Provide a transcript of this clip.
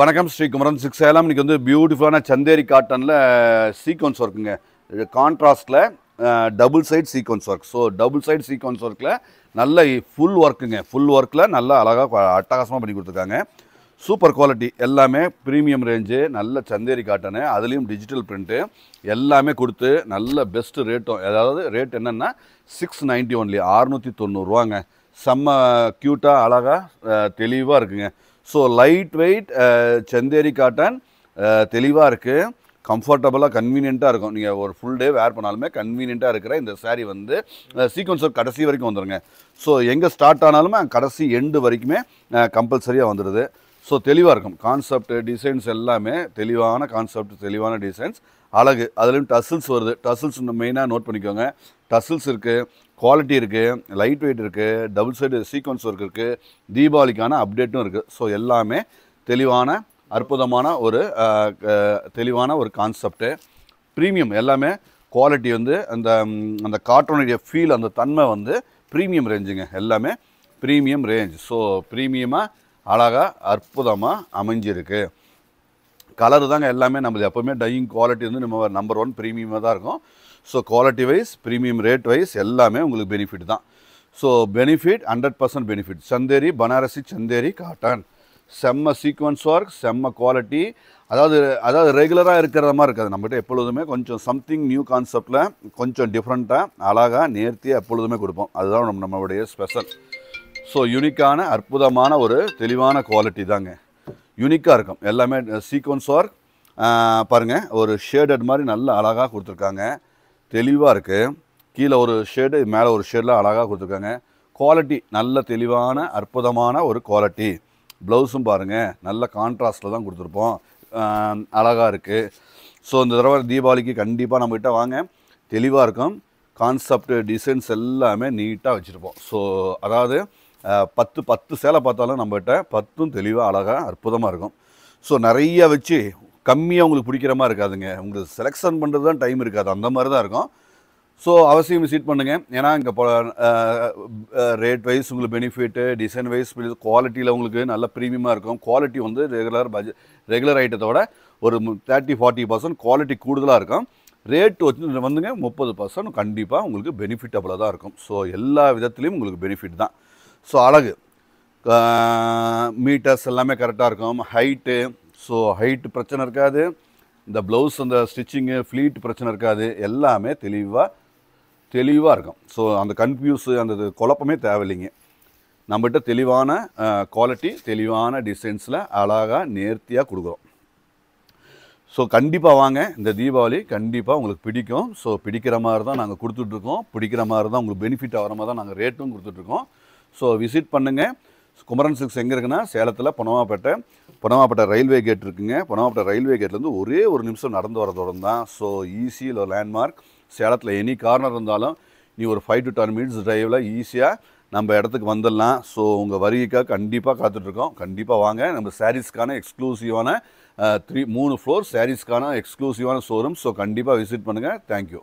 வணக்கம் ஸ்ரீ குமரன் சிக்ஸ் சேலம் இன்றைக்கி வந்து பியூட்டிஃபுல்லான சந்தேரி காட்டனில் சீக்வன்ஸ் ஒர்க்குங்க கான்ட்ராஸ்ட்டில் double side sequins work so double side sequins ஒர்க்கில் நல்ல ஃபுல் ஒர்க்குங்க ஃபுல் ஒர்க்கில் நல்லா அழகாக அட்டகாசமாக பண்ணி கொடுத்துருக்காங்க சூப்பர் குவாலிட்டி எல்லாமே ப்ரீமியம் ரேஞ்சு நல்ல சந்தேரி காட்டனு அதுலேயும் டிஜிட்டல் பிரிண்ட்டு எல்லாமே கொடுத்து நல்ல பெஸ்ட்டு ரேட்டும் அதாவது ரேட் என்னென்னா சிக்ஸ் நைன்ட்டி ஒன்லி அறுநூற்றி தொண்ணூறுவாங்க செம்ம க்யூட்டாக அழகாக தெளிவாக இருக்குங்க so light weight Chanderi cotton தெளிவாக இருக்குது கம்ஃபர்டபுளாக கன்வீனியண்ட்டாக இருக்கும் நீங்கள் ஒரு ஃபுல் டே வேர் பண்ணாலுமே கன்வீனியண்ட்டாக இருக்கிற இந்த சாரீ வந்து சீக்வன்ஸர் uh, கடைசி வரைக்கும் வந்துடுங்க ஸோ எங்கே ஸ்டார்ட் ஆனாலுமே கடைசி எண்டு வரைக்குமே கம்பல்சரியாக uh, வந்துடுது ஸோ தெளிவாக இருக்கும் கான்செப்ட் டிசைன்ஸ் எல்லாமே தெளிவான கான்செப்ட் தெளிவான டிசைன்ஸ் அழகு அதுலேயும் டசில்ஸ் வருது டசில்ஸ் மெயினாக நோட் பண்ணிக்கோங்க டசில்ஸ் இருக்குது குவாலிட்டி இருக்குது லைட் வெயிட் இருக்குது டபுள் சைடு சீக்வன்ஸ் ஒர்க் இருக்குது தீபாவளிக்கான அப்டேட்டும் இருக்குது ஸோ எல்லாமே தெளிவான அற்புதமான ஒரு தெளிவான ஒரு கான்செப்டு ப்ரீமியம் எல்லாமே குவாலிட்டி வந்து அந்த அந்த காட்டனுடைய ஃபீல் அந்த தன்மை வந்து ப்ரீமியம் ரேஞ்சுங்க எல்லாமே ப்ரீமியம் ரேஞ்ச் ஸோ ப்ரீமியமாக அழகாக அற்புதமாக அமைஞ்சிருக்கு கலர் தாங்க எல்லாமே நம்மளது எப்போவுமே டையிங் குவாலிட்டி வந்து நம்ம நம்பர் ஒன் ப்ரீமியமாக தான் இருக்கும் so quality wise premium rate wise எல்லாமே உங்களுக்கு பெனிஃபிட் தான் so benefit hundred percent benefit Chanderi Banarasi Chanderi cotton செம்ம சீக்வன்ஸ் ஒர்க் செம்ம குவாலிட்டி அதாவது அதாவது ரெகுலராக இருக்கிற மாதிரி இருக்காது நம்மகிட்ட எப்பொழுதுமே கொஞ்சம் சம்திங் நியூ கான்செப்டில் கொஞ்சம் டிஃப்ரெண்ட்டாக அழகாக நேர்த்தியாக எப்பொழுதுமே கொடுப்போம் அதுதான் நம்ம நம்மளுடைய ஸ்பெஷல் ஸோ யூனிக்கான அற்புதமான ஒரு தெளிவான குவாலிட்டி தாங்க யூனிக்காக இருக்கும் எல்லாமே சீக்வன்ஸ் ஒர்க் பாருங்கள் ஒரு ஷேடட் மாதிரி நல்ல அழகாக கொடுத்துருக்காங்க தெளிவாக இருக்குது கீழே ஒரு ஷேடு மேலே ஒரு ஷேடில் அழகாக கொடுத்துருக்காங்க குவாலிட்டி நல்ல தெளிவான அற்புதமான ஒரு குவாலிட்டி ப்ளவுஸும் பாருங்கள் நல்ல கான்ட்ராஸ்டில் தான் கொடுத்துருப்போம் அழகாக இருக்குது ஸோ இந்த தடவை தீபாவளிக்கு கண்டிப்பாக நம்மகிட்ட வாங்க தெளிவாக இருக்கும் கான்செப்ட் டிசைன்ஸ் எல்லாமே நீட்டாக வச்சுருப்போம் ஸோ அதாவது பத்து பத்து சேலை பார்த்தாலும் நம்மகிட்ட பத்தும் தெளிவாக அழகாக அற்புதமாக இருக்கும் ஸோ நிறைய வச்சு கம்மியாக உங்களுக்கு பிடிக்கிற மாதிரி இருக்காதுங்க உங்களுக்கு செலெக்ஷன் பண்ணுறது தான் டைம் இருக்காது அந்த மாதிரி தான் இருக்கும் ஸோ அவசியம் விசிட் பண்ணுங்கள் ஏன்னா இங்கே ரேட் வைஸ் உங்களுக்கு பெனிஃபிட்டு டிசைன் வைஸ் குவாலிட்டியில் உங்களுக்கு நல்ல ப்ரீமியமாக இருக்கும் குவாலிட்டி வந்து ரெகுலர் பட்ஜெட் ரெகுலர் ஐட்டத்தோட ஒரு தேர்ட்டி ஃபார்ட்டி பர்சன்ட் குவாலிட்டி கூடுதலாக இருக்கும் ரேட் வச்சு வந்துங்க முப்பது பர்சன்ட் கண்டிப்பாக உங்களுக்கு பெனிஃபிட்டபுளாக தான் இருக்கும் ஸோ எல்லா விதத்துலேயும் உங்களுக்கு பெனிஃபிட் தான் ஸோ அழகு மீட்டர்ஸ் எல்லாமே கரெக்டாக இருக்கும் ஹைட்டு ஸோ ஹைட்டு பிரச்சனை இருக்காது இந்த ப்ளவுஸ் அந்த ஸ்டிச்சிங்கு ஃப்ளீட் பிரச்சனை இருக்காது எல்லாமே தெளிவாக தெளிவாக இருக்கும் ஸோ அந்த கன்ஃபியூஸ் அந்த குழப்பமே தேவையில்லைங்க நம்மகிட்ட தெளிவான குவாலிட்டி தெளிவான டிசைன்ஸில் அழகாக நேர்த்தியாக கொடுக்குறோம் ஸோ கண்டிப்பாக வாங்க இந்த தீபாவளி கண்டிப்பாக உங்களுக்கு பிடிக்கும் ஸோ பிடிக்கிற மாதிரி தான் நாங்கள் கொடுத்துட்ருக்கோம் பிடிக்கிற மாதிரி தான் உங்களுக்கு பெனிஃபிட் ஆகிற மாதிரி தான் நாங்கள் ரேட்டும் கொடுத்துட்ருக்கோம் ஸோ விசிட் பண்ணுங்கள் குமரன் சில்க்ஸ் எங்கே இருக்குன்னா சேலத்தில் பனவாப்பேட்டை பனவாப்பேட்டை ரயில்வே கேட் இருக்குங்க பனவாப்பேட்டை ரயில்வே கேட்லேருந்து ஒரே ஒரு நிமிஷம் நடந்து வர தான் ஸோ ஈஸியில் ஒரு லேண்ட்மார்க் சேலத்தில் எனி கார்னர் இருந்தாலும் நீ ஒரு ஃபைவ் டு டென் மினிட்ஸ் டிரைவில் ஈஸியாக நம்ம இடத்துக்கு வந்துடலாம் ஸோ உங்கள் வருகைக்காக கண்டிப்பாக காத்துட்ருக்கோம் கண்டிப்பாக வாங்க நம்ம சாரீஸ்க்கான எக்ஸ்க்ளூசிவான த்ரீ மூணு ஃப்ளோர் சாரீஸ்க்கான எக்ஸ்க்ளூசிவான ஷோரூம் ஸோ கண்டிப்பாக விசிட் பண்ணுங்கள் தேங்க்யூ